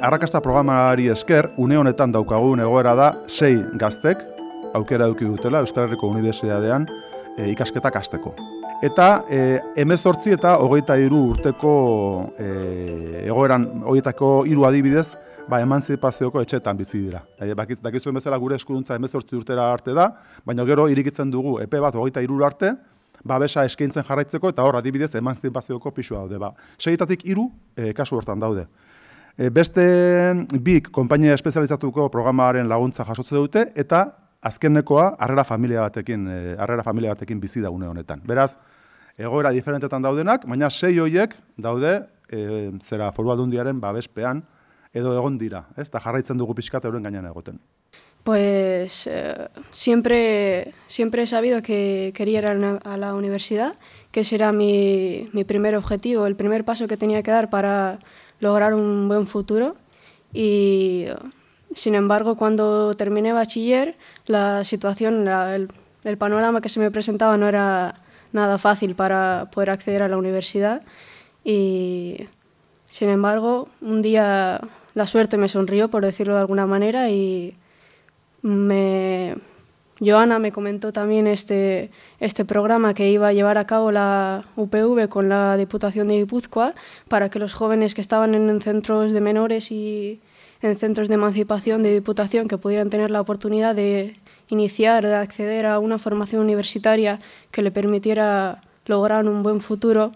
arrakasta programari esker, une honetan daukagun egoera da sei gaztek, aukera duki dutela Euskal Herriko Unibertsitatean e, ikasketak hasteko. Eta e, eh, emezortzi eta hogeita hiru urteko e, egoeran hogeitako hiru adibidez, ba, eman zipazioko etxetan bizi dira. E, bakiz, dakizuen bezala gure eskuduntza emezortzi urtera arte da, baina gero irikitzen dugu epe bat hogeita hiru arte, babesa eskaintzen jarraitzeko eta hor adibidez eman zipazioko pisua daude. Ba. Seietatik hiru e, kasu hortan daude. E, beste bik konpainia espezializatuko programaren laguntza jasotze dute eta azkenekoa harrera familia batekin, e, harrera familia batekin bizi daune honetan. Beraz, egoera diferentetan daudenak, baina sei hoiek daude e, zera Foru Aldundiaren babespean edo egon dira, ez? Ta jarraitzen dugu pixkat euren gainean egoten. Pues eh, siempre, siempre he sabido que quería ir a, la universidad, que ese era mi, mi primer objetivo, el primer paso que tenía que dar para, lograr un buen futuro. Y sin embargo, cuando terminé bachiller, la situación, el, el panorama que se me presentaba no era nada fácil para poder acceder a la universidad. Y sin embargo, un día la suerte me sonrió, por decirlo de alguna manera, y me Joana me comentó también este, este programa que iba a llevar a cabo la UPV con la Diputación de Guipúzcoa para que los jóvenes que estaban en centros de menores y en centros de emancipación de Diputación que pudieran tener la oportunidad de iniciar, de acceder a una formación universitaria que le permitiera lograr un buen futuro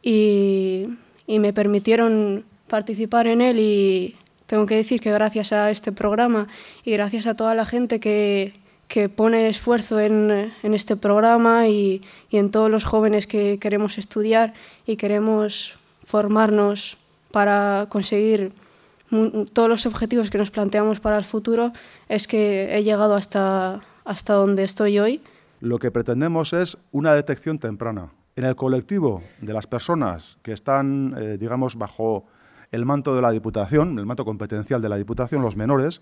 y me permitieron participar en él y tengo que decir que gracias a este programa y gracias a toda la gente que que pone esfuerzo en, este programa y, en todos los jóvenes que queremos estudiar y queremos formarnos para conseguir todos los objetivos que nos planteamos para el futuro, es que he llegado hasta, hasta donde estoy hoy. Lo que pretendemos es una detección temprana en el colectivo de las personas que están, eh, digamos, bajo el manto de la Diputación, el manto competencial de la Diputación, los menores,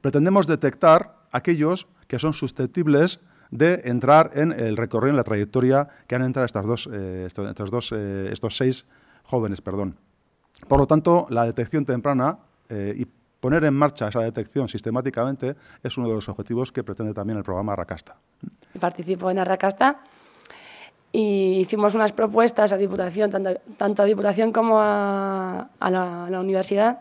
pretendemos detectar aquellos que son susceptibles de entrar en el recorrido, en la trayectoria que han entrado estas dos, eh, eh, estos, seis jóvenes. Perdón. Por lo tanto, la detección temprana eh, y poner en marcha esa detección sistemáticamente es uno de los objetivos que pretende también el programa Arracasta. Participo en Arracasta y hicimos unas propuestas a Diputación, tanto, a Diputación como a, la, universidad,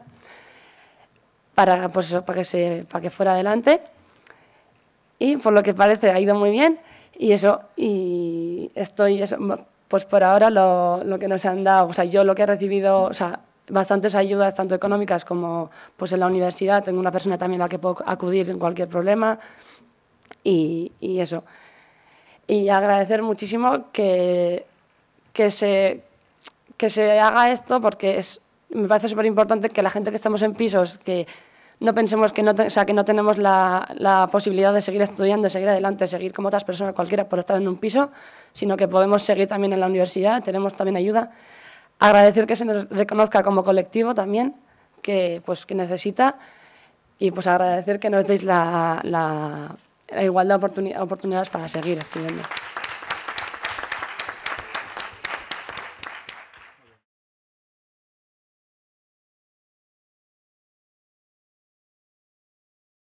para, pues para que fuera adelante. Y por lo que parece ha ido muy bien y eso, y estoy, pues por ahora lo, que nos han dado, o sea, yo lo que he recibido, o sea, bastantes ayudas, tanto económicas como pues en la universidad, tengo una persona también a la que puedo acudir en cualquier problema y, y eso. Y agradecer muchísimo que, que, se, que se haga esto porque es, me parece súper importante que la gente que estamos en pisos, que no pensemos que no, que no tenemos la, posibilidad de seguir estudiando, de seguir adelante, seguir como otras personas cualquiera por estar en un piso, sino que podemos seguir también en la universidad, tenemos también ayuda. Agradecer que se nos reconozca como colectivo también, que, pues, necesita, y pues agradecer que nos deis la, la, igualdad de oportunidades para seguir estudiando.